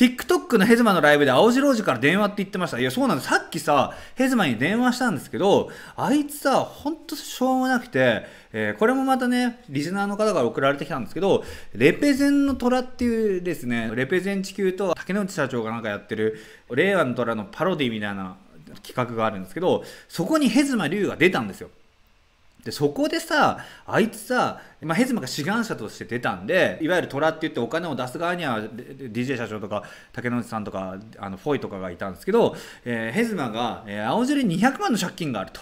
TikTok のヘズマのライブで青白王子から電話って言ってました。いや、そうなんです。さっきさ、ヘズマに電話したんですけど、あいつさ、ほんとしょうもなくて、えー、これもまたね、リスナーの方から送られてきたんですけど、レペゼンの虎っていうですね、レペゼン地球と竹之内社長がなんかやってる、令和の虎のパロディみたいな企画があるんですけど、そこにヘズマ龍が出たんですよ。で、そこでさ、あいつさ、まあ、ヘズマが志願者として出たんで、いわゆる虎って言ってお金を出す側には、DJ 社長とか、竹野内さんとか、あのフォイとかがいたんですけど、えー、ヘズマが、えー、青汁に200万の借金があると。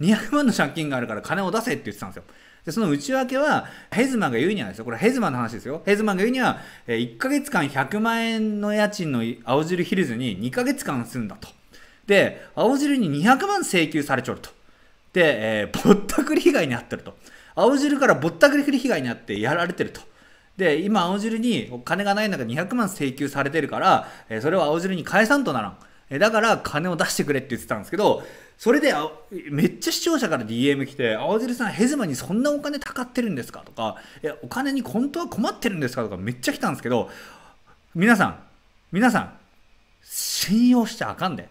200万の借金があるから金を出せって言ってたんですよ。で、その内訳は、ヘズマが言うにはですよ、これヘズマの話ですよ。ヘズマが言うには、えー、1ヶ月間100万円の家賃の青汁ヒルズに2ヶ月間住んだと。で、青汁に200万請求されちょると。で、えー、ぼったくり被害に遭ってると。青汁からぼったくり被害に遭ってやられてると。で、今青汁にお金がない中200万請求されてるから、えー、それを青汁に返さんとならん。えだから金を出してくれって言ってたんですけど、それであ、めっちゃ視聴者から DM 来て、青汁さん、ヘズマにそんなお金たかってるんですかとか、え、お金に本当は困ってるんですかとかめっちゃ来たんですけど、皆さん、皆さん、信用しちゃあかんで、ね。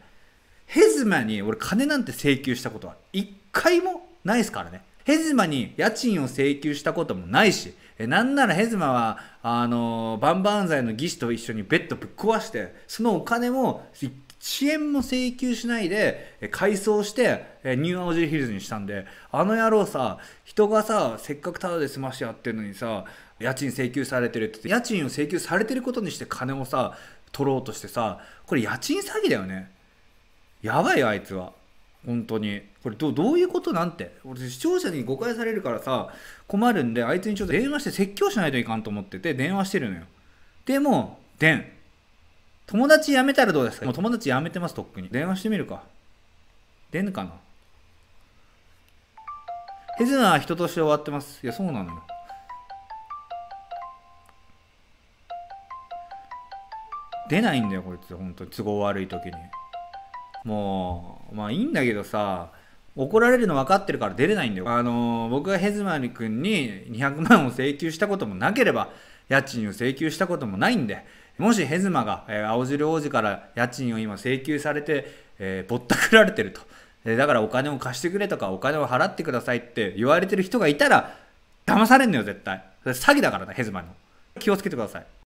ズマに俺金なんて請求したことは一回もないですからね。ヘズマに家賃を請求したこともないし、えなんならヘズマは、あのー、バンバン罪の技師と一緒にベッドぶっ壊して、そのお金も、遅延も請求しないで、改装して、ニューアオジーヒルズにしたんで、あの野郎さ、人がさ、せっかくタダで済まし合やってるのにさ、家賃請求されてるって家賃を請求されてることにして金をさ、取ろうとしてさ、これ家賃詐欺だよね。やばいあいつは本当にこれどどういうことなんて俺視聴者に誤解されるからさ困るんであいつにちょっと電話して説教しないといかんと思ってて電話してるのよでもでん友達辞めたらどうですかもう友達辞めてますとっくに電話してみるか出んかなヘズナは人として終わってますいやそうなのよ出ないんだよこいつ本当に都合悪い時に。もう、まあいいんだけどさ、怒られるの分かってるから出れないんだよ。あのー、僕がヘズマリ君に200万を請求したこともなければ、家賃を請求したこともないんで、もしヘズマが、えー、青汁王子から家賃を今請求されて、えー、ぼったくられてると。えだからお金を貸してくれとか、お金を払ってくださいって言われてる人がいたら、騙されんのよ、絶対。詐欺だからな、ヘズマの。気をつけてください。